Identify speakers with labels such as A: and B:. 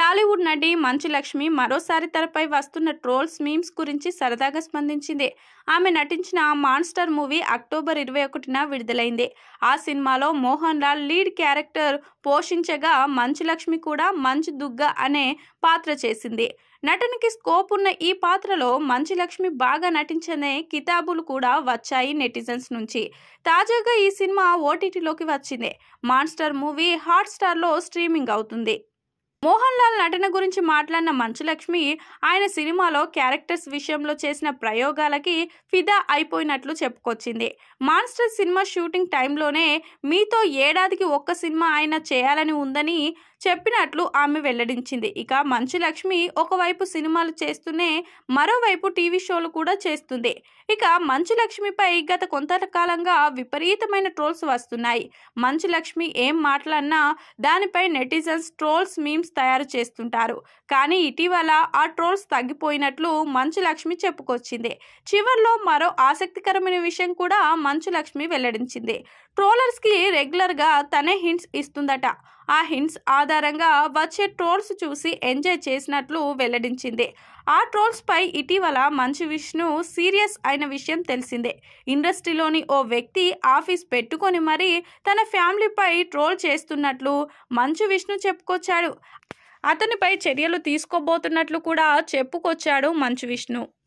A: టాలీవుడ్ నటి మంచు లక్ష్మి మరోసారి తెరపై వస్తున్న ట్రోల్స్ మీమ్స్ గురించి సరదాగా స్పందించింది ఆమె నటించిన మాన్స్టర్ మూవీ అక్టోబర్ ఇరవై ఒకటిన విడుదలైంది ఆ సినిమాలో మోహన్ లాల్ లీడ్ క్యారెక్టర్ పోషించగా మంచు లక్ష్మి కూడా మంచు దుగ్గ అనే పాత్ర చేసింది నటనకి స్కోప్ ఉన్న ఈ పాత్రలో మంచు లక్ష్మి బాగా నటించనే కితాబులు కూడా వచ్చాయి నెటిజన్స్ నుంచి తాజాగా ఈ సినిమా ఓటీటీలోకి వచ్చింది మాన్స్టర్ మూవీ హాట్స్టార్లో స్ట్రీమింగ్ అవుతుంది మోహన్ లాల్ నటన గురించి మాట్లాడిన మంచులక్ష్మి ఆయన సినిమాలో క్యారెక్టర్స్ విషయంలో చేసిన ప్రయోగాలకి ఫిదా అయిపోయినట్లు చెప్పుకొచ్చింది మాన్స్టర్ సినిమా షూటింగ్ టైంలోనే మీతో ఏడాదికి ఒక్క సినిమా ఆయన చేయాలని ఉందని చెప్పినట్లు ఆమె వెల్లడించింది ఇక మంచులక్ష్మి ఒకవైపు సినిమాలు చేస్తూనే మరోవైపు టీవీ షోలు కూడా చేస్తుంది ఇక మంచులక్ష్మిపై గత కొంతకాలంగా విపరీతమైన ట్రోల్స్ వస్తున్నాయి మంచులక్ష్మి ఏం మాట్లాడినా దానిపై నెటిజన్స్ ట్రోల్స్ మీమ్స్ ట్రోల్స్ తయారు చేస్తుంటారు కానీ ఇటీవల ఆ ట్రోల్స్ తగ్గిపోయినట్లు మంచు లక్ష్మి చెప్పుకొచ్చింది చివరిలో మరో ఆసక్తికరమైన విషయం కూడా మంచు లక్ష్మి వెల్లడించింది ట్రోలర్స్కి రెగ్యులర్గా తనే హింట్స్ ఇస్తుందట ఆ హింట్స్ ఆధారంగా వచ్చే ట్రోల్స్ చూసి ఎంజాయ్ చేసినట్లు వెల్లడించింది ఆ ట్రోల్స్పై ఇటీవల మంచు విష్ణు సీరియస్ అయిన విషయం తెలిసిందే ఇండస్ట్రీలోని ఓ వ్యక్తి ఆఫీస్ పెట్టుకొని మరీ తన ఫ్యామిలీపై ట్రోల్ చేస్తున్నట్లు మంచు విష్ణు చెప్పుకొచ్చాడు అతనిపై చర్యలు తీసుకోబోతున్నట్లు కూడా చెప్పుకొచ్చాడు మంచు విష్ణు